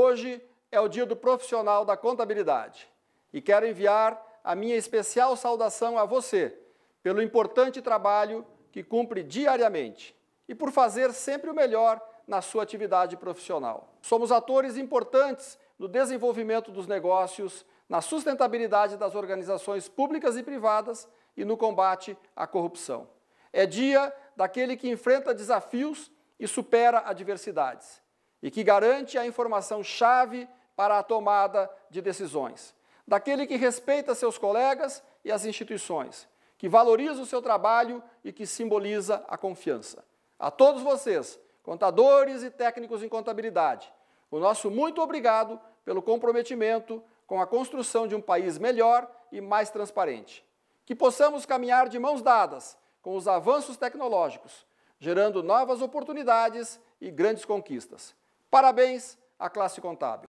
Hoje é o dia do profissional da contabilidade e quero enviar a minha especial saudação a você pelo importante trabalho que cumpre diariamente e por fazer sempre o melhor na sua atividade profissional. Somos atores importantes no desenvolvimento dos negócios, na sustentabilidade das organizações públicas e privadas e no combate à corrupção. É dia daquele que enfrenta desafios e supera adversidades e que garante a informação-chave para a tomada de decisões. Daquele que respeita seus colegas e as instituições, que valoriza o seu trabalho e que simboliza a confiança. A todos vocês, contadores e técnicos em contabilidade, o nosso muito obrigado pelo comprometimento com a construção de um país melhor e mais transparente. Que possamos caminhar de mãos dadas com os avanços tecnológicos, gerando novas oportunidades e grandes conquistas. Parabéns à classe contábil.